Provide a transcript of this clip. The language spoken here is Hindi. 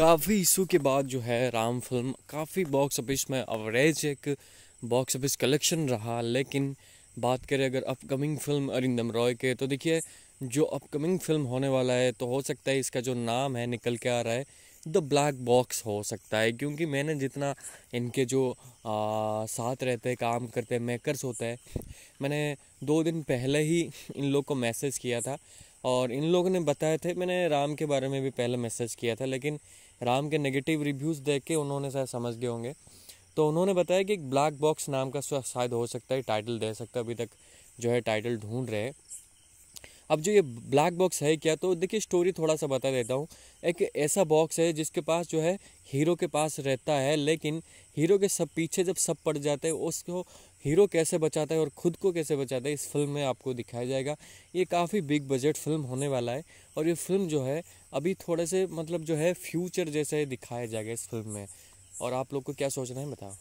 काफ़ी इशू के बाद जो है राम फिल्म काफ़ी बॉक्स ऑफिस में अवरेज एक बॉक्स ऑफिस कलेक्शन रहा लेकिन बात करें अगर अपकमिंग फिल्म अरिंदम रॉय के तो देखिए जो अपकमिंग फिल्म होने वाला है तो हो सकता है इसका जो नाम है निकल के आ रहा है द ब्लैक बॉक्स हो सकता है क्योंकि मैंने जितना इनके जो आ, साथ रहते काम करते मेकरस मेकर्स होते हैं मैंने दो दिन पहले ही इन लोग को मैसेज किया था और इन लोगों ने बताए थे मैंने राम के बारे में भी पहले मैसेज किया था लेकिन राम के नेगेटिव रिव्यूज़ देख के उन्होंने शायद समझ गए होंगे तो उन्होंने बताया कि एक ब्लैक बॉक्स नाम का शायद हो सकता है टाइटल दे सकता है अभी तक जो है टाइटल ढूंढ रहे अब जो ये ब्लैक बॉक्स है क्या तो देखिए स्टोरी थोड़ा सा बता देता हूँ एक ऐसा बॉक्स है जिसके पास जो है हीरो के पास रहता है लेकिन हीरो के सब पीछे जब सब पड़ जाते हैं उसको हीरो कैसे बचाता है और ख़ुद को कैसे बचाता है इस फिल्म में आपको दिखाया जाएगा ये काफ़ी बिग बजट फिल्म होने वाला है और ये फिल्म जो है अभी थोड़े से मतलब जो है फ्यूचर जैसे दिखाया जाएगा इस फिल्म में और आप लोग को क्या सोचना है बताओ